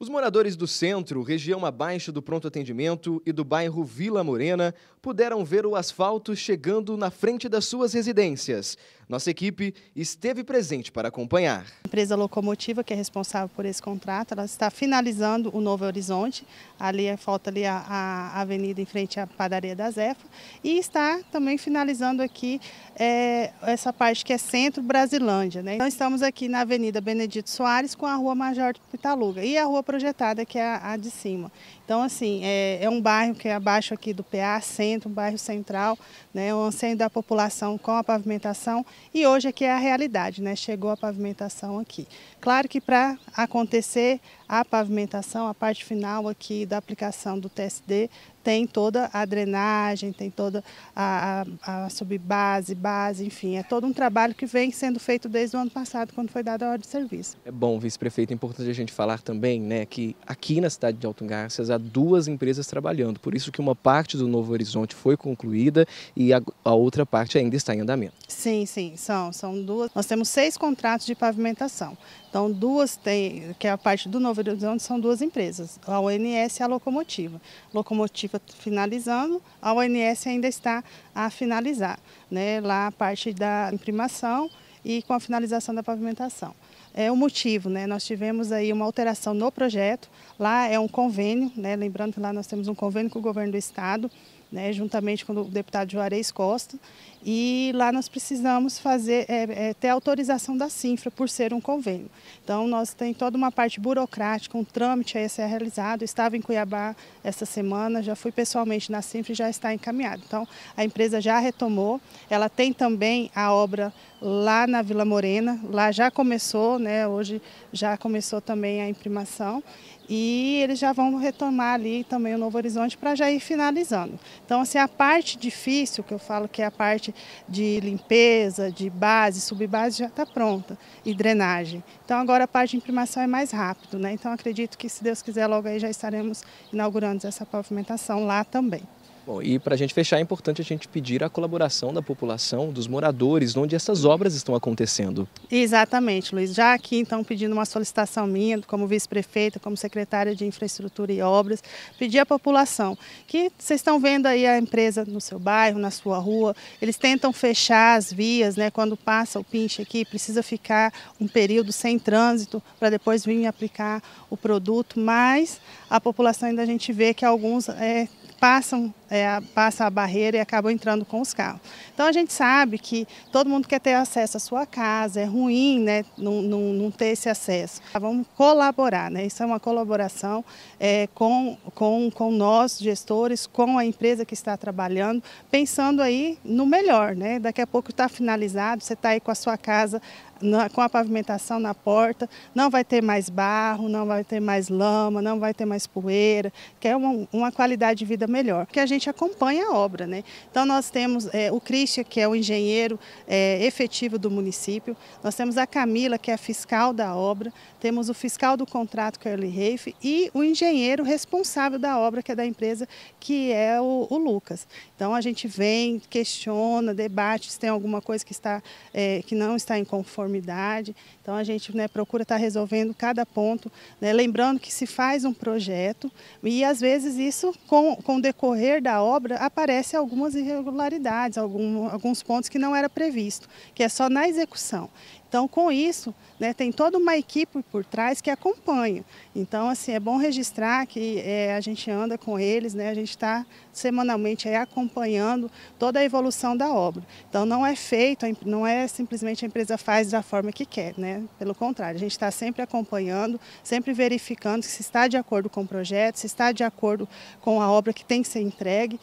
Os moradores do centro, região abaixo do pronto atendimento e do bairro Vila Morena puderam ver o asfalto chegando na frente das suas residências. Nossa equipe esteve presente para acompanhar. A empresa Locomotiva, que é responsável por esse contrato, ela está finalizando o Novo Horizonte, ali é, falta ali a, a avenida em frente à padaria da Zefa, e está também finalizando aqui é, essa parte que é centro Brasilândia. Né? Nós então, estamos aqui na avenida Benedito Soares com a rua Major Pitaluga e a rua projetada, que é a, a de cima. Então, assim, é, é um bairro que é abaixo aqui do PA, centro, um bairro central, né, o anseio da população com a pavimentação e hoje aqui é a realidade, né, chegou a pavimentação aqui. Claro que para acontecer a pavimentação, a parte final aqui da aplicação do TSD, tem toda a drenagem, tem toda a, a, a subbase, base, enfim, é todo um trabalho que vem sendo feito desde o ano passado, quando foi dada a hora de serviço. É bom, vice-prefeito, é importante a gente falar também né, que aqui na cidade de Alto Garças, duas empresas trabalhando. Por isso que uma parte do Novo Horizonte foi concluída e a, a outra parte ainda está em andamento. Sim, sim, são, são duas. Nós temos seis contratos de pavimentação. Então, duas tem, que é a parte do Novo Horizonte, são duas empresas, a ONS e a Locomotiva. Locomotiva finalizando, a ONS ainda está a finalizar, né? Lá a parte da imprimação e com a finalização da pavimentação é o motivo, né? Nós tivemos aí uma alteração no projeto. Lá é um convênio, né? Lembrando que lá nós temos um convênio com o governo do estado né, juntamente com o deputado Juarez Costa, e lá nós precisamos fazer é, é, ter autorização da CINFRA por ser um convênio. Então nós tem toda uma parte burocrática, um trâmite a ser realizado. Eu estava em Cuiabá essa semana, já fui pessoalmente na CINFRA e já está encaminhado. Então a empresa já retomou, ela tem também a obra lá na Vila Morena, lá já começou, né, hoje já começou também a imprimação e eles já vão retomar ali também o Novo Horizonte para já ir finalizando. Então, assim, a parte difícil, que eu falo que é a parte de limpeza, de base, subbase, já está pronta e drenagem. Então, agora a parte de imprimação é mais rápido, né? Então, acredito que, se Deus quiser, logo aí já estaremos inaugurando essa pavimentação lá também. Bom, e para a gente fechar, é importante a gente pedir a colaboração da população, dos moradores, onde essas obras estão acontecendo. Exatamente, Luiz. Já aqui, então, pedindo uma solicitação minha, como vice-prefeita, como secretária de Infraestrutura e Obras, pedir à população que vocês estão vendo aí a empresa no seu bairro, na sua rua, eles tentam fechar as vias, né? Quando passa o pinche aqui, precisa ficar um período sem trânsito para depois vir aplicar o produto, mas a população ainda a gente vê que alguns é, passam é, passa a barreira e acabam entrando com os carros. Então a gente sabe que todo mundo quer ter acesso à sua casa, é ruim né, não, não, não ter esse acesso. Tá, vamos colaborar, né? isso é uma colaboração é, com, com, com nós, gestores, com a empresa que está trabalhando, pensando aí no melhor. Né? Daqui a pouco está finalizado, você está aí com a sua casa na, com a pavimentação na porta, não vai ter mais barro, não vai ter mais lama, não vai ter mais poeira, quer é uma, uma qualidade de vida melhor. Que a gente gente acompanha a obra. Né? Então nós temos é, o Christian, que é o engenheiro é, efetivo do município, nós temos a Camila, que é a fiscal da obra, temos o fiscal do contrato, que é o Eli Reif, e o engenheiro responsável da obra, que é da empresa, que é o, o Lucas. Então a gente vem, questiona, debate se tem alguma coisa que, está, é, que não está em conformidade. Então a gente né, procura estar tá resolvendo cada ponto, né? lembrando que se faz um projeto e às vezes isso com, com o decorrer da da obra aparece algumas irregularidades, algum, alguns pontos que não era previsto, que é só na execução. Então, com isso, né, tem toda uma equipe por trás que acompanha. Então, assim, é bom registrar que é, a gente anda com eles, né, a gente está semanalmente acompanhando toda a evolução da obra. Então, não é feito, não é simplesmente a empresa faz da forma que quer, né? pelo contrário, a gente está sempre acompanhando, sempre verificando se está de acordo com o projeto, se está de acordo com a obra que tem que ser entregue.